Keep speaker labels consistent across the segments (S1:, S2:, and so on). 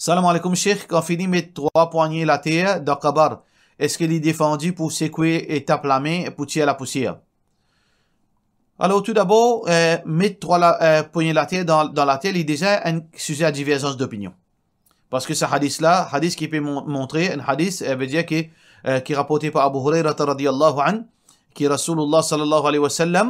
S1: Salam alaikum, Cheikh, Quand finit met trois poignées la terre dans Kabar, est-ce qu'il est défendu pour secouer et taper la main pour tirer la poussière Alors, tout d'abord, euh, mettre trois la, euh, poignées la terre dans, dans la terre est déjà un sujet à divergence d'opinion. Parce que ce hadith-là, hadith qui peut montrer, un hadith euh, veut dire que, euh, qui est rapporté par Abu Hurairah radiallahu anhu, كي رسول الله صلى الله عليه وسلم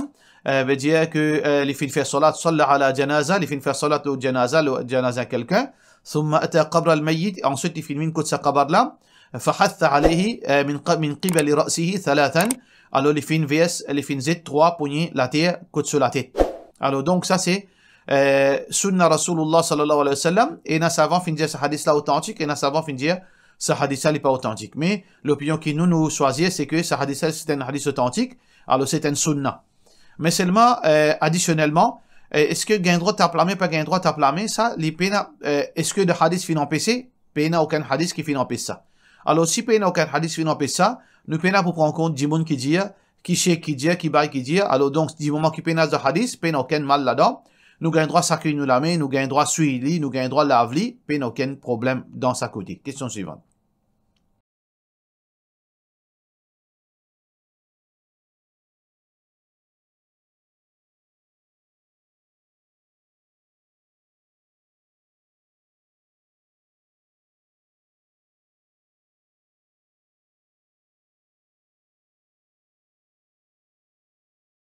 S1: آه، بجيا كو اللي آه، فين فيه صلاة صلى على جنازة اللي فين فيه صلاة جنازة جنازة كلكا ثم أتى قبر الميت أنسيت في مين كتس قبر لا فحث عليه آه، من من قبل رأسه ثلاثة ألو اللي فين فيس اللي فين زيت تروا بوني لاتي كتسو لاتي ألو دونك سا سي سنة رسول الله صلى الله عليه وسلم إنا سافون فين جا حديث لا أوثنتيك إنا سافون فين جا ce hadith-là n'est pas authentique. Mais l'opinion qui nous, nous choisit, c'est que ce hadith-là, c'est un hadith authentique, alors c'est un sunnah. Mais seulement, euh, additionnellement, euh, est-ce que gain droit à pas gain droit à ça, les pena, euh, est-ce que le hadith finit en empêcher Pena aucun hadith qui finit en ça. Alors si pena aucun hadith finit en PC, nous pena pour prendre en compte Jimoun qui dit, qui chez qui dit, qui bail qui dit, alors donc, du moment qu'il pena de hadith, pena aucun mal là-dedans, nous gagnons droit à nous la main, nous gagnons droit à nous gagnons droit à pena aucun problème dans sa côté. Question suivante.